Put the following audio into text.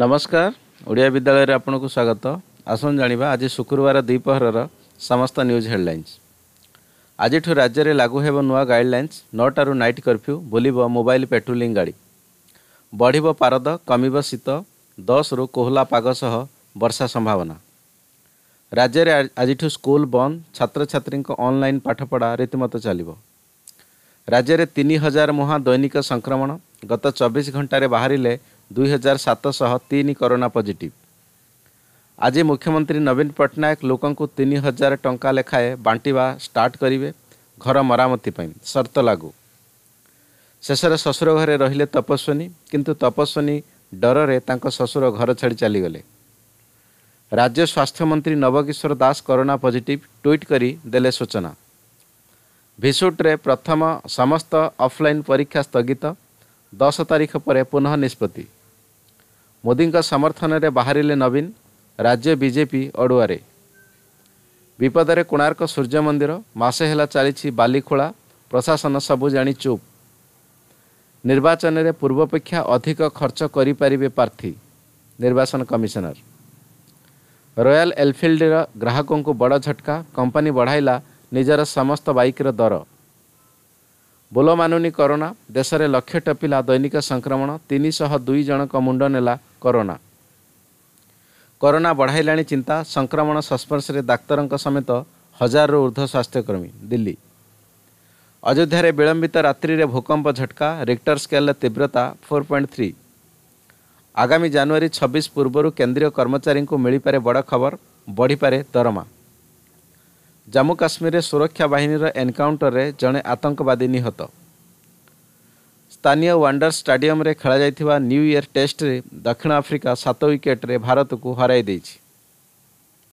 ନମସ୍କାର ଓଡ଼ିଆ ବିଦ୍ୟାଳୟରେ ଆପଣଙ୍କୁ ସ୍ୱାଗତ ଆସନ୍ତୁ ଜାଣିବା ଆଜି ଶୁକ୍ରବାର ଦ୍ୱିପହରର ସମସ୍ତ ନ୍ୟୁଜ୍ ହେଡ଼ଲାଇନ୍ସ ଆଜିଠୁ ରାଜ୍ୟରେ ଲାଗୁ ହେବ ନୂଆ ଗାଇଡ଼ଲାଇନ୍ସ ନଅଟାରୁ ନାଇଟ୍ କର୍ଫ୍ୟୁ ବୁଲିବ ମୋବାଇଲ୍ ପେଟ୍ରୋଲିଂ ଗାଡ଼ି ବଢ଼ିବ ପାରଦ କମିବ ଶୀତ ଦଶରୁ କୋହଲା ପାଗ ସହ ବର୍ଷା ସମ୍ଭାବନା ରାଜ୍ୟରେ ଆଜିଠୁ ସ୍କୁଲ ବନ୍ଦ ଛାତ୍ରଛାତ୍ରୀଙ୍କ ଅନ୍ଲାଇନ୍ ପାଠପଢ଼ା ରୀତିମତ ଚାଲିବ ରାଜ୍ୟରେ ତିନି ହଜାର ମୁହାଁ ଦୈନିକ ସଂକ୍ରମଣ ଗତ ଚବିଶ ଘଣ୍ଟାରେ ବାହାରିଲେ ଦୁଇହଜାର ସାତଶହ ତିନି କରୋନା ପଜିଟିଭ୍ ଆଜି ମୁଖ୍ୟମନ୍ତ୍ରୀ ନବୀନ ପଟ୍ଟନାୟକ ଲୋକଙ୍କୁ ତିନି ହଜାର ଟଙ୍କା ଲେଖାଏଁ ବାଣ୍ଟିବା ଷ୍ଟାର୍ଟ କରିବେ ଘର ମରାମତି ପାଇଁ ସର୍ତ୍ତ ଲାଗୁ ଶେଷରେ ଶ୍ୱଶୁର ଘରେ ରହିଲେ ତପସ୍ୱିନୀ କିନ୍ତୁ ତପସ୍ୱିନୀ ଡରରେ ତାଙ୍କ ଶ୍ୱଶୁର ଘର ଛାଡ଼ି ଚାଲିଗଲେ ରାଜ୍ୟ ସ୍ୱାସ୍ଥ୍ୟମନ୍ତ୍ରୀ Nabakishore Das corona positive tweet କରି ଦେଲେ ସୂଚନା ଭିସୁଟ୍ରେ ପ୍ରଥମ ସମସ୍ତ ଅଫ୍ଲାଇନ୍ ପରୀକ୍ଷା ସ୍ଥଗିତ ଦଶ ତାରିଖ ପରେ ପୁନଃ ନିଷ୍ପତ୍ତି ମୋଦିଙ୍କ ସମର୍ଥନରେ ବାହାରିଲେ ନବୀନ ରାଜ୍ୟ ବିଜେପି ଅଡ଼ୁଆରେ ବିପଦରେ କୋଣାର୍କ ସୂର୍ଯ୍ୟ ମନ୍ଦିର ମାସେ ହେଲା ଚାଲିଛି ବାଲିଖୋଳା ପ୍ରଶାସନ ସବୁ ଜାଣି ଚୁପ୍ ନିର୍ବାଚନରେ ପୂର୍ବପେକ୍ଷା ଅଧିକ ଖର୍ଚ୍ଚ କରିପାରିବେ ପ୍ରାର୍ଥୀ ନିର୍ବାଚନ କମିଶନର ରୟାଲ ଏଲଫିଲ୍ଡର ଗ୍ରାହକଙ୍କୁ ବଡ଼ ଝଟକା କମ୍ପାନୀ ବଢ଼ାଇଲା ନିଜର ସମସ୍ତ ବାଇକ୍ର ଦର ବୋଲ ମାନୁନି କରୋନା ଦେଶରେ ଲକ୍ଷେ ଟପିଲା ଦୈନିକ ସଂକ୍ରମଣ ତିନିଶହ ଦୁଇ ଜଣଙ୍କ ମୁଣ୍ଡ ନେଲା କରୋନା କରୋନା ବଢ଼ାଇଲାଣି ଚିନ୍ତା ସଂକ୍ରମଣ ସଂସ୍ପର୍ଶରେ ଡାକ୍ତରଙ୍କ ସମେତ ହଜାରରୁ ଉର୍ଦ୍ଧ୍ୱ ସ୍ୱାସ୍ଥ୍ୟକର୍ମୀ ଦିଲ୍ଲୀ ଅଯୋଧ୍ୟାରେ ବିଳମ୍ବିତ ରାତ୍ରିରେ ଭୂକମ୍ପ ଝଟକା ରିକ୍ଟର ସ୍କେଲର ତୀବ୍ରତା ଫୋର୍ ପଏଣ୍ଟ ଥ୍ରୀ ଆଗାମୀ ଜାନୁଆରୀ ଛବିଶ ପୂର୍ବରୁ କେନ୍ଦ୍ରୀୟ କର୍ମଚାରୀଙ୍କୁ ମିଳିପାରେ ବଡ଼ ଖବର ବଢ଼ିପାରେ ଦରମା ଜାମ୍ମୁ କାଶ୍ମୀରରେ ସୁରକ୍ଷା ବାହିନୀର ଏନକାଉଣ୍ଟରରେ ଜଣେ ଆତଙ୍କବାଦୀ ନିହତ ସ୍ଥାନୀୟ ୱାଣ୍ଡର ଷ୍ଟାଡିୟମରେ ଖେଳାଯାଇଥିବା ନ୍ୟୁ ଇୟର ଟେଷ୍ଟରେ ଦକ୍ଷିଣ ଆଫ୍ରିକା ସାତ ୱିକେଟରେ ଭାରତକୁ ହରାଇ ଦେଇଛି